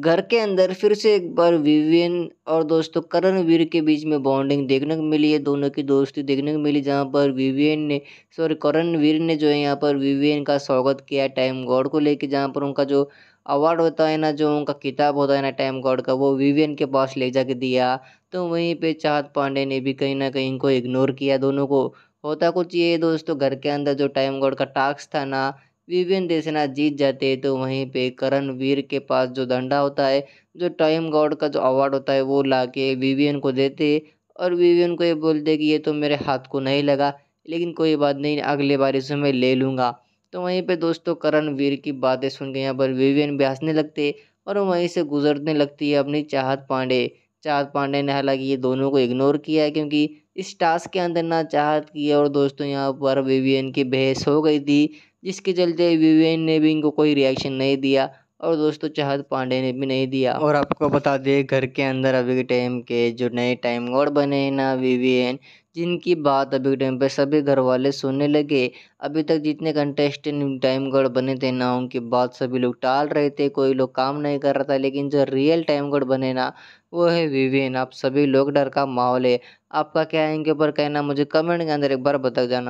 घर के अंदर फिर से एक बार विवियन और दोस्तों करण वीर के बीच में बॉन्डिंग देखने को मिली है दोनों की दोस्ती देखने को मिली जहाँ पर विवियन ने सॉरी करण वीर ने जो है यहाँ पर विवियन का स्वागत किया टाइम गॉड को लेके जहाँ पर उनका जो अवार्ड होता है ना जो उनका किताब होता है ना टाइम गॉड का वो विवियन के पास ले जाके दिया तो वहीं पे चाहत पांडे ने भी कहीं ना कहीं इनको इग्नोर किया दोनों को होता कुछ ये दोस्तों घर के अंदर जो टाइम गॉड का टास्क था ना विवियन देशना जीत जाते हैं तो वहीं पे करण वीर के पास जो डंडा होता है जो टाइम गॉड का जो अवार्ड होता है वो ला के विवियन को देते और विवियन को ये बोलते कि ये तो मेरे हाथ को नहीं लगा लेकिन कोई बात नहीं अगले बार इसे मैं ले लूँगा तो वहीं पे दोस्तों करण वीर की बातें सुन के यहाँ पर विवियन भी हंसने लगते और वहीं से गुजरने लगती है अपनी चाहत पांडे चाहत पांडे ने हालांकि ये दोनों को इग्नोर किया है क्योंकि इस टास्क के अंदर ना चाहत की और दोस्तों यहाँ पर विवियन की बहस हो गई थी जिसके चलते विवेन ने भी इनको कोई रिएक्शन नहीं दिया और दोस्तों चाहत पांडे ने भी नहीं दिया और आपको बता दें घर के अंदर अभी के टाइम के जो नए टाइम और बने हैं ना विवेन जिनकी बात अभी के टाइम पर सभी घर वाले सुनने लगे अभी तक जितने कंटेस्टेंट टाइम गॉड बने थे ना उनकी बात सभी लोग टाल रहे थे कोई लोग काम नहीं कर रहा था लेकिन जो रियल टाइम गॉड बने ना वो है विवेन आप सभी लोग डर का माहौल है आपका क्या है इनके ऊपर कहना मुझे कमेंट के अंदर एक बार बता जाना